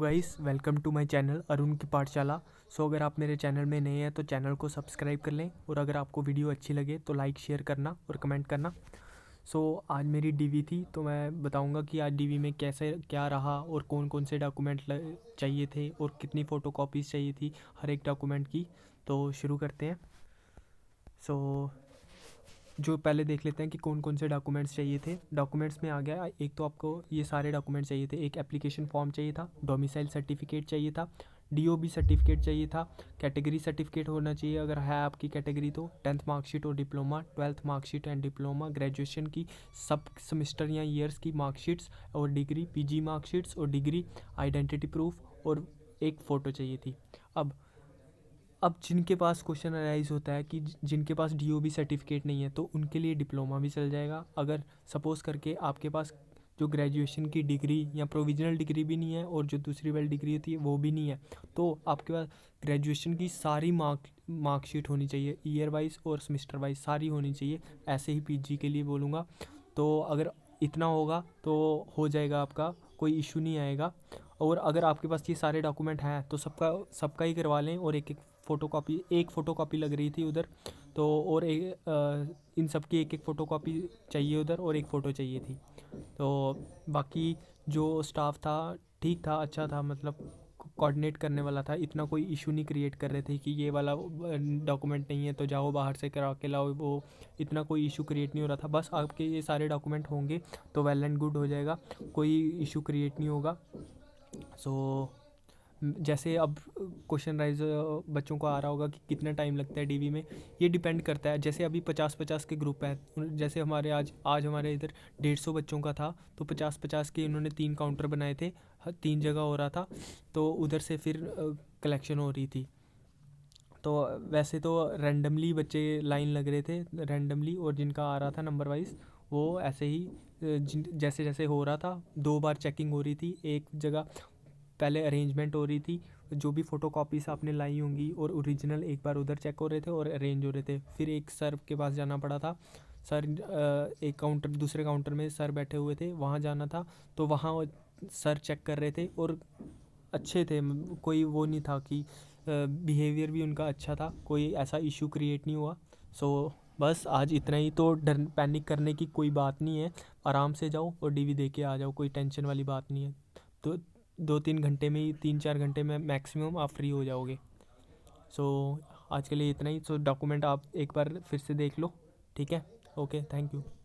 guys welcome to my channel Arun की पाठशाला सो अगर आप मेरे चैनल में नए हैं तो चैनल को सब्सक्राइब कर लें और अगर आपको वीडियो अच्छी लगे तो लाइक शेयर करना और कमेंट करना सो so, आज मेरी डीवी थी तो मैं बताऊंगा कि आज डीवी में कैसे क्या रहा और कौन कौन से डॉक्यूमेंट चाहिए थे और कितनी फ़ोटो चाहिए थी हर एक डॉक्यूमेंट की तो शुरू करते हैं सो so, जो पहले देख लेते हैं कि कौन कौन से डॉक्यूमेंट्स चाहिए थे डॉक्यूमेंट्स में आ गया एक तो आपको ये सारे डॉक्यूमेंट्स चाहिए थे एक एप्लीकेशन फॉर्म चाहिए था डोमिसाइल सर्टिफिकेट चाहिए था डी सर्टिफिकेट चाहिए था कैटेगरी सर्टिफिकेट होना चाहिए अगर है आपकी कैटेगरी तो टेंथ मार्कशीट और diploma twelfth marksheet and diploma graduation की सब सेमेस्टर या ईयर्स की मार्कशीट्स और डिग्री पीजी मार्कशीट्स और डिग्री आइडेंटिटी प्रूफ और एक फ़ोटो चाहिए थी अब अब जिनके पास क्वेश्चन अराइज होता है कि जिनके पास डी सर्टिफिकेट नहीं है तो उनके लिए डिप्लोमा भी चल जाएगा अगर सपोज़ करके आपके पास जो ग्रेजुएशन की डिग्री या प्रोविजनल डिग्री भी नहीं है और जो दूसरी वाली डिग्री होती है वो भी नहीं है तो आपके पास ग्रेजुएशन की सारी मार्क मार्कशीट होनी चाहिए ईयर वाइज और सेमिस्टर वाइज सारी होनी चाहिए ऐसे ही पीजी के लिए बोलूँगा तो अगर इतना होगा तो हो जाएगा आपका कोई इशू नहीं आएगा और अगर आपके पास ये सारे डॉक्यूमेंट हैं तो सबका सबका ही करवा लें और एक एक फ़ोटो कापी एक फ़ोटो कापी लग रही थी उधर तो और एक आ, इन सब की एक एक फ़ोटो कापी चाहिए उधर और एक फ़ोटो चाहिए थी तो बाकी जो स्टाफ था ठीक था अच्छा था मतलब कोऑर्डिनेट करने वाला था इतना कोई इशू नहीं क्रिएट कर रहे थे कि ये वाला डॉक्यूमेंट नहीं है तो जाओ बाहर से करा के लाओ वो इतना कोई इशू क्रिएट नहीं हो रहा था बस आपके ये सारे डॉक्यूमेंट होंगे तो वेल एंड गुड हो जाएगा कोई इशू क्रिएट नहीं होगा सो so, जैसे अब क्वेश्चन राइज बच्चों को आ रहा होगा कि कितना टाइम लगता है डीवी में ये डिपेंड करता है जैसे अभी पचास पचास के ग्रुप है जैसे हमारे आज आज हमारे इधर डेढ़ सौ बच्चों का था तो पचास पचास के इन्होंने तीन काउंटर बनाए थे तीन जगह हो रहा था तो उधर से फिर कलेक्शन हो रही थी तो वैसे तो रैंडमली बच्चे लाइन लग रहे थे रैंडमली और जिनका आ रहा था नंबर वाइज वो ऐसे ही जैसे जैसे हो रहा था दो बार चेकिंग हो रही थी एक जगह पहले अरेंजमेंट हो रही थी जो भी फ़ोटो कापीस आपने लाई होंगी और ओरिजिनल एक बार उधर चेक हो रहे थे और अरेंज हो रहे थे फिर एक सर के पास जाना पड़ा था सर एक काउंटर दूसरे काउंटर में सर बैठे हुए थे वहाँ जाना था तो वहाँ सर चेक कर रहे थे और अच्छे थे कोई वो नहीं था कि बिहेवियर भी उनका अच्छा था कोई ऐसा इशू क्रिएट नहीं हुआ सो बस आज इतना ही तो डर पैनिक करने की कोई बात नहीं है आराम से जाओ और डीवी देके के आ जाओ कोई टेंशन वाली बात नहीं है तो दो तीन घंटे में ही तीन चार घंटे में मैक्सिमम आप फ्री हो जाओगे सो so, आज के लिए इतना ही सो so, डॉक्यूमेंट आप एक बार फिर से देख लो ठीक है ओके थैंक यू